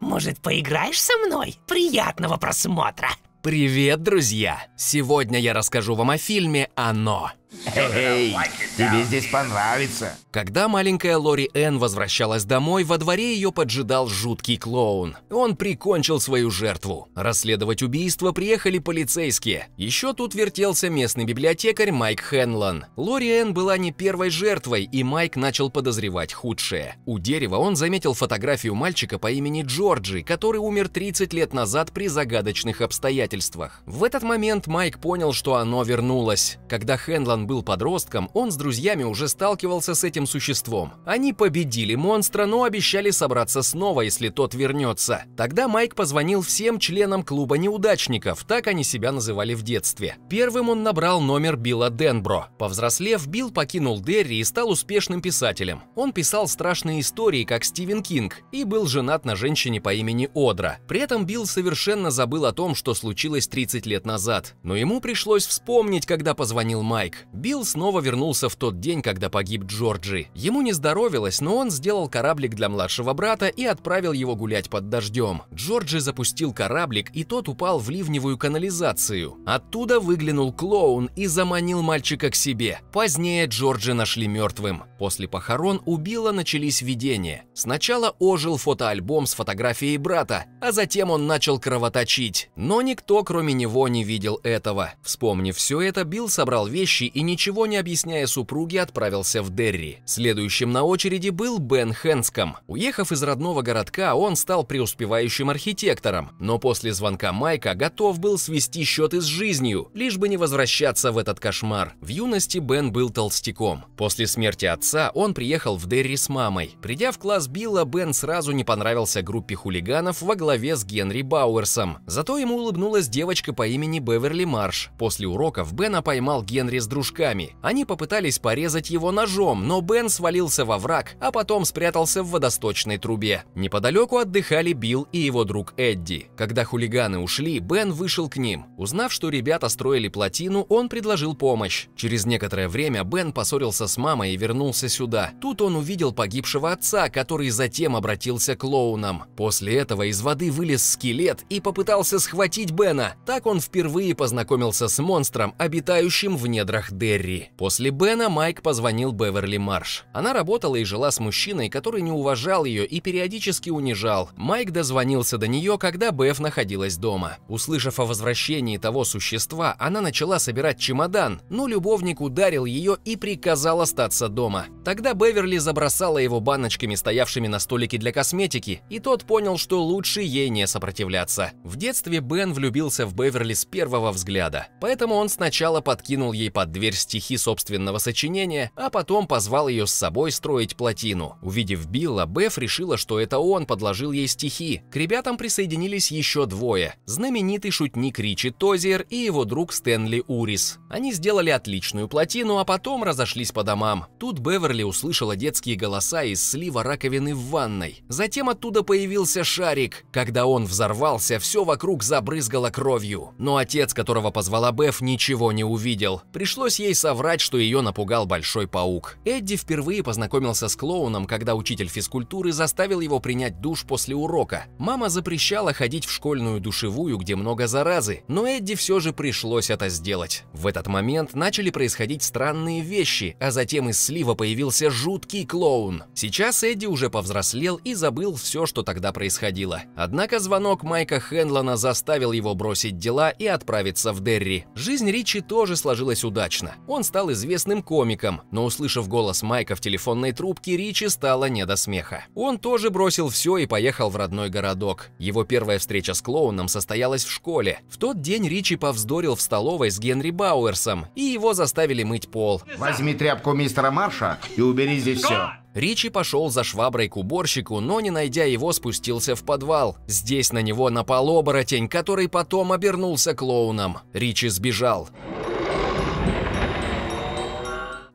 Может, поиграешь со мной? Приятного просмотра! Привет, друзья! Сегодня я расскажу вам о фильме «Оно». Эй, тебе здесь понравится. Когда маленькая Лори Энн возвращалась домой, во дворе ее поджидал жуткий клоун. Он прикончил свою жертву. Расследовать убийство приехали полицейские. Еще тут вертелся местный библиотекарь Майк Хенлон. Лори Энн была не первой жертвой, и Майк начал подозревать худшее. У дерева он заметил фотографию мальчика по имени Джорджи, который умер 30 лет назад при загадочных обстоятельствах. В этот момент Майк понял, что оно вернулось. Когда Хенлон он был подростком, он с друзьями уже сталкивался с этим существом. Они победили монстра, но обещали собраться снова, если тот вернется. Тогда Майк позвонил всем членам клуба неудачников, так они себя называли в детстве. Первым он набрал номер Билла Денбро. Повзрослев, Билл покинул Дерри и стал успешным писателем. Он писал страшные истории, как Стивен Кинг, и был женат на женщине по имени Одра. При этом Билл совершенно забыл о том, что случилось 30 лет назад. Но ему пришлось вспомнить, когда позвонил Майк. Билл снова вернулся в тот день, когда погиб Джорджи. Ему не здоровилось, но он сделал кораблик для младшего брата и отправил его гулять под дождем. Джорджи запустил кораблик, и тот упал в ливневую канализацию. Оттуда выглянул клоун и заманил мальчика к себе. Позднее Джорджи нашли мертвым. После похорон у Билла начались видения. Сначала ожил фотоальбом с фотографией брата, а затем он начал кровоточить. Но никто, кроме него, не видел этого. Вспомнив все это, Билл собрал вещи и ничего не объясняя супруге, отправился в Дерри. Следующим на очереди был Бен Хэнском. Уехав из родного городка, он стал преуспевающим архитектором, но после звонка Майка готов был свести счеты с жизнью, лишь бы не возвращаться в этот кошмар. В юности Бен был толстяком. После смерти отца он приехал в Дерри с мамой. Придя в класс Билла, Бен сразу не понравился группе хулиганов во главе с Генри Бауэрсом. Зато ему улыбнулась девочка по имени Беверли Марш. После уроков Бена поймал Генри с дружком дружками. Они попытались порезать его ножом, но Бен свалился во враг, а потом спрятался в водосточной трубе. Неподалеку отдыхали Билл и его друг Эдди. Когда хулиганы ушли, Бен вышел к ним. Узнав, что ребята строили плотину, он предложил помощь. Через некоторое время Бен поссорился с мамой и вернулся сюда. Тут он увидел погибшего отца, который затем обратился к клоуном. После этого из воды вылез скелет и попытался схватить Бена. Так он впервые познакомился с монстром, обитающим в недрах дыр. Дерри. После Бена Майк позвонил Беверли Марш. Она работала и жила с мужчиной, который не уважал ее и периодически унижал. Майк дозвонился до нее, когда Беф находилась дома. Услышав о возвращении того существа, она начала собирать чемодан, но любовник ударил ее и приказал остаться дома. Тогда Беверли забросала его баночками, стоявшими на столике для косметики, и тот понял, что лучше ей не сопротивляться. В детстве Бен влюбился в Беверли с первого взгляда, поэтому он сначала подкинул ей под дверь Игорь стихи собственного сочинения, а потом позвал ее с собой строить плотину. Увидев Билла, Беф решила, что это он подложил ей стихи. К ребятам присоединились еще двое – знаменитый шутник Ричи Тозер и его друг Стэнли Урис. Они сделали отличную плотину, а потом разошлись по домам. Тут Беверли услышала детские голоса из слива раковины в ванной. Затем оттуда появился шарик. Когда он взорвался, все вокруг забрызгало кровью. Но отец, которого позвала Беф, ничего не увидел. Пришлось Пришлось ей соврать, что ее напугал большой паук. Эдди впервые познакомился с клоуном, когда учитель физкультуры заставил его принять душ после урока. Мама запрещала ходить в школьную душевую, где много заразы, но Эдди все же пришлось это сделать. В этот момент начали происходить странные вещи, а затем из слива появился жуткий клоун. Сейчас Эдди уже повзрослел и забыл все, что тогда происходило. Однако звонок Майка Хенлона заставил его бросить дела и отправиться в Дерри. Жизнь Ричи тоже сложилась удачно успешно. Он стал известным комиком, но услышав голос Майка в телефонной трубке, Ричи стало не до смеха. Он тоже бросил все и поехал в родной городок. Его первая встреча с клоуном состоялась в школе. В тот день Ричи повздорил в столовой с Генри Бауэрсом, и его заставили мыть пол. Возьми тряпку мистера Марша и убери здесь все. Ричи пошел за шваброй к уборщику, но не найдя его, спустился в подвал. Здесь на него напал оборотень, который потом обернулся клоуном. Ричи сбежал.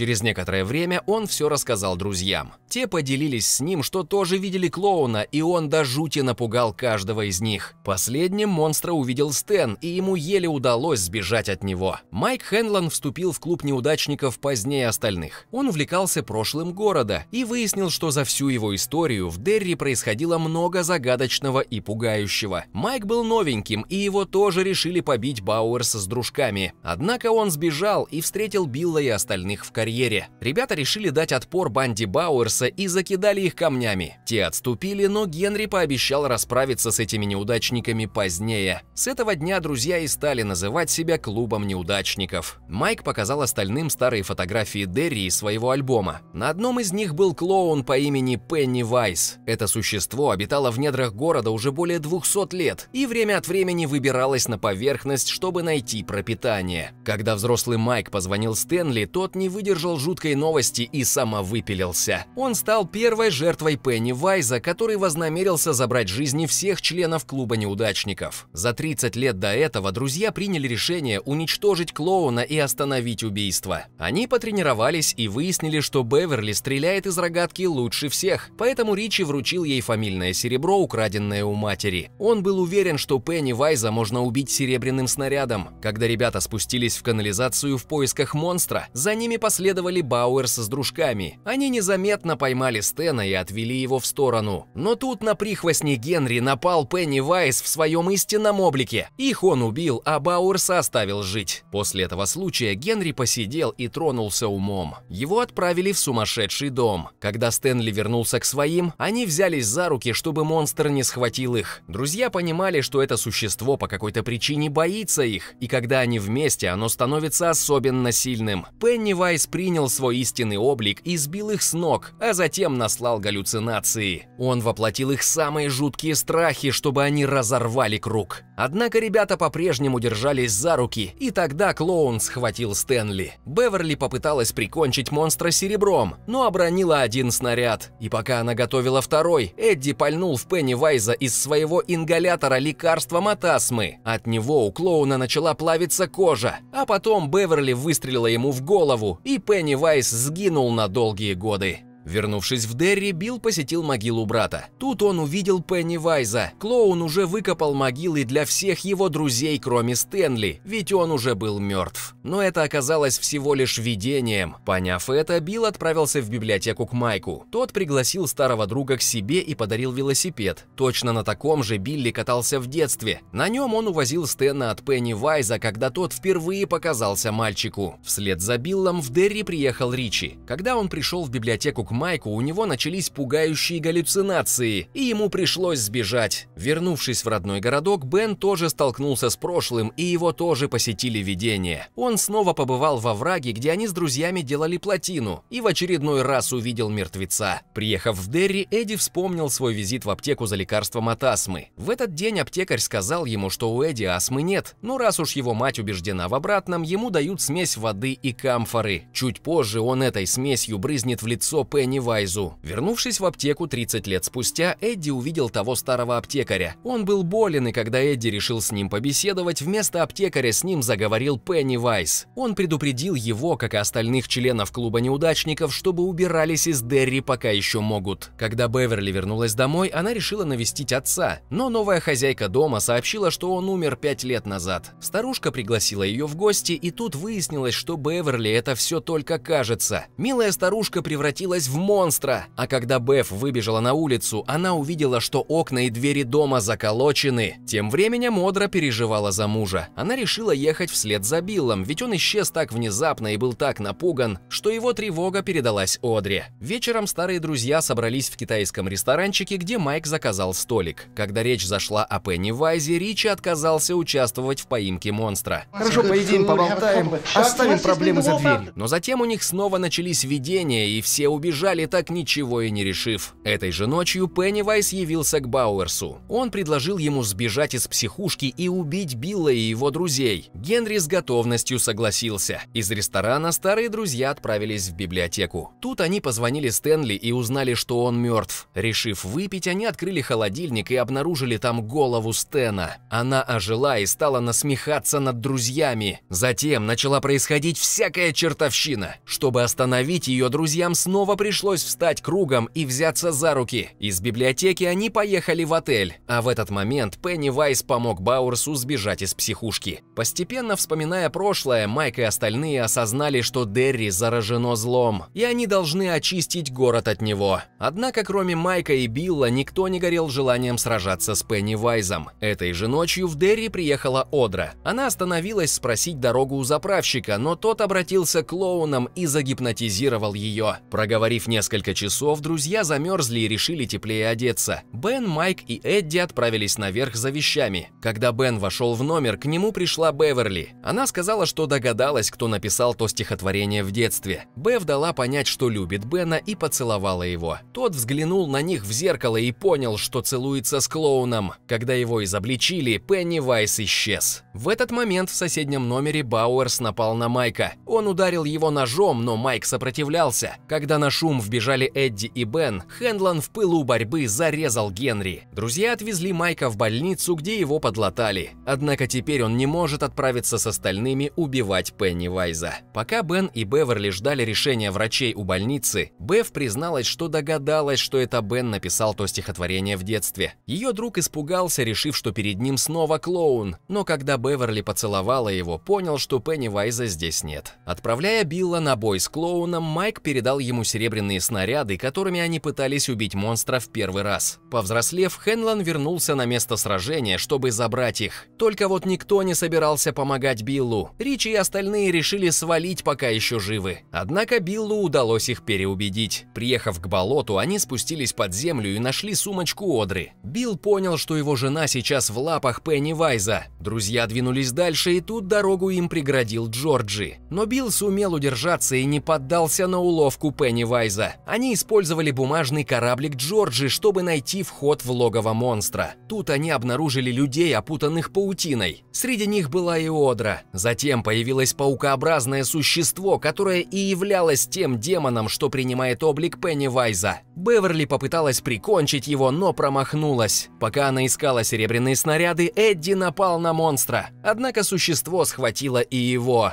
Через некоторое время он все рассказал друзьям. Те поделились с ним, что тоже видели клоуна, и он до жути напугал каждого из них. Последним монстра увидел Стэн, и ему еле удалось сбежать от него. Майк Хенлон вступил в клуб неудачников позднее остальных. Он увлекался прошлым города и выяснил, что за всю его историю в Дерри происходило много загадочного и пугающего. Майк был новеньким, и его тоже решили побить Бауэрс с дружками. Однако он сбежал и встретил Билла и остальных в коридоре карьере. Ребята решили дать отпор банде Бауэрса и закидали их камнями. Те отступили, но Генри пообещал расправиться с этими неудачниками позднее. С этого дня друзья и стали называть себя клубом неудачников. Майк показал остальным старые фотографии Дерри из своего альбома. На одном из них был клоун по имени Пенни Вайс. Это существо обитало в недрах города уже более 200 лет и время от времени выбиралось на поверхность, чтобы найти пропитание. Когда взрослый Майк позвонил Стэнли, тот не выдержал выдержал жуткой новости и самовыпилился. Он стал первой жертвой Пенни Вайза, который вознамерился забрать жизни всех членов клуба неудачников. За 30 лет до этого друзья приняли решение уничтожить клоуна и остановить убийство. Они потренировались и выяснили, что Беверли стреляет из рогатки лучше всех, поэтому Ричи вручил ей фамильное серебро, украденное у матери. Он был уверен, что Пенни Вайза можно убить серебряным снарядом. Когда ребята спустились в канализацию в поисках монстра, за ними последовали последовали Бауэрс с дружками. Они незаметно поймали Стена и отвели его в сторону. Но тут на прихвостне Генри напал Пенни Вайс в своем истинном облике. Их он убил, а Бауэрса оставил жить. После этого случая Генри посидел и тронулся умом. Его отправили в сумасшедший дом. Когда Стэнли вернулся к своим, они взялись за руки, чтобы монстр не схватил их. Друзья понимали, что это существо по какой-то причине боится их, и когда они вместе, оно становится особенно сильным. Пеннивайз принял свой истинный облик и сбил их с ног, а затем наслал галлюцинации. Он воплотил их самые жуткие страхи, чтобы они разорвали круг. Однако ребята по-прежнему держались за руки, и тогда клоун схватил Стэнли. Беверли попыталась прикончить монстра серебром, но обронила один снаряд. И пока она готовила второй, Эдди пальнул в Пеннивайза из своего ингалятора лекарством от астмы. От него у клоуна начала плавиться кожа, а потом Беверли выстрелила ему в голову, и Пеннивайз сгинул на долгие годы. Вернувшись в Дерри, Билл посетил могилу брата. Тут он увидел Пенни Вайза. Клоун уже выкопал могилы для всех его друзей, кроме Стэнли, ведь он уже был мертв. Но это оказалось всего лишь видением. Поняв это, Билл отправился в библиотеку к Майку. Тот пригласил старого друга к себе и подарил велосипед. Точно на таком же Билли катался в детстве. На нем он увозил Стэна от Пенни Вайза, когда тот впервые показался мальчику. Вслед за Биллом в Дерри приехал Ричи. Когда он пришел в библиотеку к Майку, у него начались пугающие галлюцинации, и ему пришлось сбежать. Вернувшись в родной городок, Бен тоже столкнулся с прошлым, и его тоже посетили видения. Он снова побывал во враге, где они с друзьями делали плотину, и в очередной раз увидел мертвеца. Приехав в Дерри, Эдди вспомнил свой визит в аптеку за лекарством от астмы. В этот день аптекарь сказал ему, что у Эдди астмы нет, но ну, раз уж его мать убеждена в обратном, ему дают смесь воды и камфоры. Чуть позже он этой смесью брызнет в лицо Пеппи, Пеннивайзу. Вернувшись в аптеку 30 лет спустя, Эдди увидел того старого аптекаря. Он был болен, и когда Эдди решил с ним побеседовать, вместо аптекаря с ним заговорил Пеннивайз. Он предупредил его, как и остальных членов клуба неудачников, чтобы убирались из Дерри, пока еще могут. Когда Беверли вернулась домой, она решила навестить отца, но новая хозяйка дома сообщила, что он умер 5 лет назад. Старушка пригласила ее в гости, и тут выяснилось, что Беверли это все только кажется. Милая старушка превратилась в монстра. А когда Беф выбежала на улицу, она увидела, что окна и двери дома заколочены. Тем временем Одра переживала за мужа. Она решила ехать вслед за Биллом, ведь он исчез так внезапно и был так напуган, что его тревога передалась Одре. Вечером старые друзья собрались в китайском ресторанчике, где Майк заказал столик. Когда речь зашла о Пенни Вайзе, Ричи отказался участвовать в поимке монстра. «Хорошо, поедим, поболтаем, оставим проблемы за дверью». Но затем у них снова начались видения, и все убежали сбежали, так ничего и не решив. Этой же ночью Пеннивайс явился к Бауэрсу. Он предложил ему сбежать из психушки и убить Билла и его друзей. Генри с готовностью согласился. Из ресторана старые друзья отправились в библиотеку. Тут они позвонили Стэнли и узнали, что он мертв. Решив выпить, они открыли холодильник и обнаружили там голову Стена. Она ожила и стала насмехаться над друзьями. Затем начала происходить всякая чертовщина. Чтобы остановить ее, друзьям снова пришлось пришлось встать кругом и взяться за руки. Из библиотеки они поехали в отель, а в этот момент Пенни Вайс помог Бауэрсу сбежать из психушки. Постепенно вспоминая прошлое, Майк и остальные осознали, что Дерри заражено злом, и они должны очистить город от него. Однако, кроме Майка и Билла, никто не горел желанием сражаться с Пенни Вайзом. Этой же ночью в Дерри приехала Одра. Она остановилась спросить дорогу у заправщика, но тот обратился к клоуном и загипнотизировал ее. Проговорив Походив несколько часов, друзья замерзли и решили теплее одеться. Бен, Майк и Эдди отправились наверх за вещами. Когда Бен вошел в номер, к нему пришла Беверли. Она сказала, что догадалась, кто написал то стихотворение в детстве. Бев дала понять, что любит Бена и поцеловала его. Тот взглянул на них в зеркало и понял, что целуется с клоуном. Когда его изобличили, Пенни Вайс исчез. В этот момент в соседнем номере Бауэрс напал на Майка. Он ударил его ножом, но Майк сопротивлялся. Когда на шум шум вбежали Эдди и Бен, Хендлон в пылу борьбы зарезал Генри. Друзья отвезли Майка в больницу, где его подлатали. Однако теперь он не может отправиться с остальными убивать Пенни Вайза. Пока Бен и Беверли ждали решения врачей у больницы, Бев призналась, что догадалась, что это Бен написал то стихотворение в детстве. Ее друг испугался, решив, что перед ним снова клоун, но когда Беверли поцеловала его, понял, что Пенни Вайза здесь нет. Отправляя Билла на бой с клоуном, Майк передал ему серебряный серебряные снаряды, которыми они пытались убить монстра в первый раз. Повзрослев, Хенлан вернулся на место сражения, чтобы забрать их. Только вот никто не собирался помогать Биллу. Ричи и остальные решили свалить, пока еще живы. Однако Биллу удалось их переубедить. Приехав к болоту, они спустились под землю и нашли сумочку Одры. Билл понял, что его жена сейчас в лапах Пенни Вайза. Друзья двинулись дальше, и тут дорогу им преградил Джорджи. Но Билл сумел удержаться и не поддался на уловку Пенни Вайза. Пеннивайза. Они использовали бумажный кораблик Джорджи, чтобы найти вход в логово монстра. Тут они обнаружили людей, опутанных паутиной. Среди них была и Одра. Затем появилось паукообразное существо, которое и являлось тем демоном, что принимает облик Пеннивайза. Беверли попыталась прикончить его, но промахнулась. Пока она искала серебряные снаряды, Эдди напал на монстра. Однако существо схватило и его.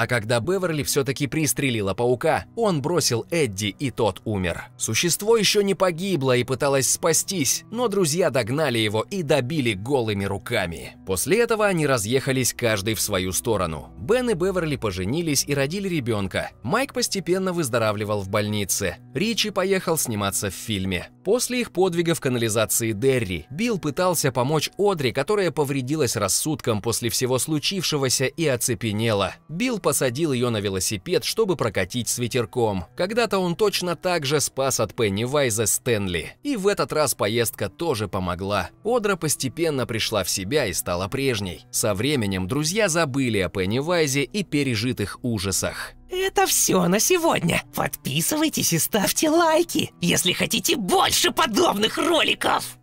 А когда Беверли все-таки пристрелила паука, он бросил Эдди, и тот умер. Существо еще не погибло и пыталось спастись, но друзья догнали его и добили голыми руками. После этого они разъехались каждый в свою сторону. Бен и Беверли поженились и родили ребенка. Майк постепенно выздоравливал в больнице. Ричи поехал сниматься в фильме. После их подвига в канализации Дерри, Билл пытался помочь Одри, которая повредилась рассудком после всего случившегося и оцепенела. Билл посадил ее на велосипед, чтобы прокатить с ветерком. Когда-то он точно так же спас от Пеннивайза Стэнли. И в этот раз поездка тоже помогла. Одра постепенно пришла в себя и стала прежней. Со временем друзья забыли о Пеннивайзе и пережитых ужасах. Это все на сегодня. Подписывайтесь и ставьте лайки, если хотите больше подобных роликов.